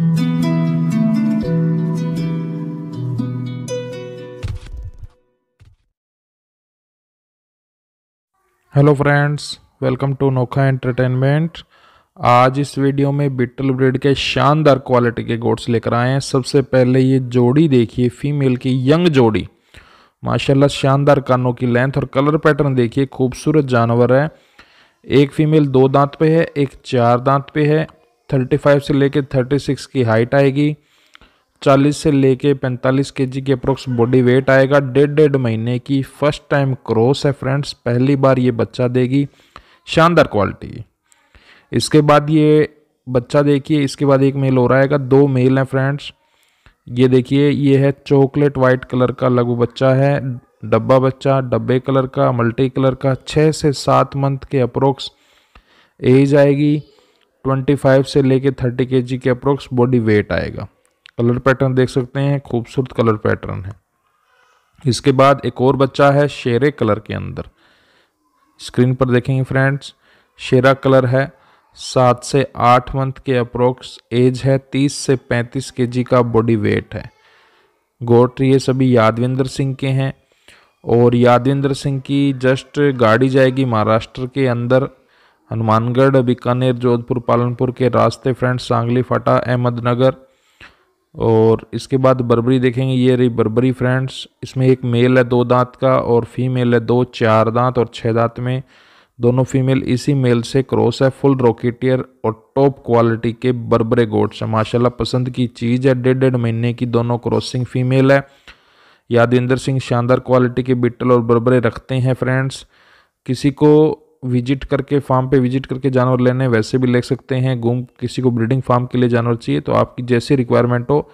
hello friends welcome to Nokha entertainment आज इस video में बिटल ब्रिड के शानदार क्वालिटी के गोट्स लेकर आए हैं सबसे पहले ये जोड़ी देखिए फीमेल की यंग जोड़ी माशाल्लाह शानदार कानों की लेंथ और कलर पैटर्न देखिए खूबसूरत जानवर है एक फीमेल दो दांत पे है एक चार दांत पे है 35 से लेके 36 की हाइट आएगी 40 से लेके 45 के जी के अप्रोक्स बॉडी वेट आएगा डेढ़ डेढ़ महीने की फर्स्ट टाइम क्रॉस है फ्रेंड्स पहली बार ये बच्चा देगी शानदार क्वालिटी इसके बाद ये बच्चा देखिए इसके बाद एक मेल और आएगा दो मेल हैं फ्रेंड्स ये देखिए ये है चॉकलेट वाइट कलर का लघु बच्चा है डब्बा बच्चा डब्बे कलर का मल्टी कलर का छः से सात मंथ के अप्रोक्स एज आएगी 25 से लेके 30 के जी के अप्रोक्स बॉडी वेट आएगा कलर पैटर्न देख सकते हैं खूबसूरत कलर पैटर्न है इसके बाद एक और बच्चा है शेरे कलर के अंदर स्क्रीन पर देखेंगे फ्रेंड्स शेरा कलर है सात से आठ मंथ के अप्रोक्स एज है तीस से पैंतीस के जी का बॉडी वेट है गोट ये सभी यादविंदर सिंह के हैं और यादविंदर सिंह की जस्ट गाड़ी जाएगी महाराष्ट्र के अंदर हनुमानगढ़ बीकानेर जोधपुर पालनपुर के रास्ते फ्रेंड्स सांगली फाटा अहमदनगर और इसके बाद बर्बरी देखेंगे ये रही बर्बरी फ्रेंड्स इसमें एक मेल है दो दांत का और फीमेल है दो चार दांत और छः दांत में दोनों फीमेल इसी मेल से क्रॉस है फुल रॉकेटियर और टॉप क्वालिटी के बर्बरे गोट्स हैं माशाल्लाह पसंद की चीज़ है डेढ़ डेढ़ महीने की दोनों क्रॉसिंग फीमेल है यादविंदर सिंह शानदार क्वालिटी के बिटल और बर्बरे रखते हैं फ्रेंड्स किसी को विजिट करके फार्म पे विजिट करके जानवर लेने वैसे भी ले सकते हैं घूम किसी को ब्रीडिंग फार्म के लिए जानवर चाहिए तो आपकी जैसी रिक्वायरमेंट हो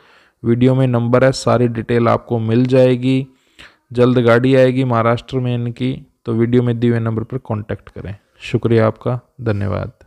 वीडियो में नंबर है सारी डिटेल आपको मिल जाएगी जल्द गाड़ी आएगी महाराष्ट्र में इनकी तो वीडियो में दिए हुए नंबर पर कॉन्टैक्ट करें शुक्रिया आपका धन्यवाद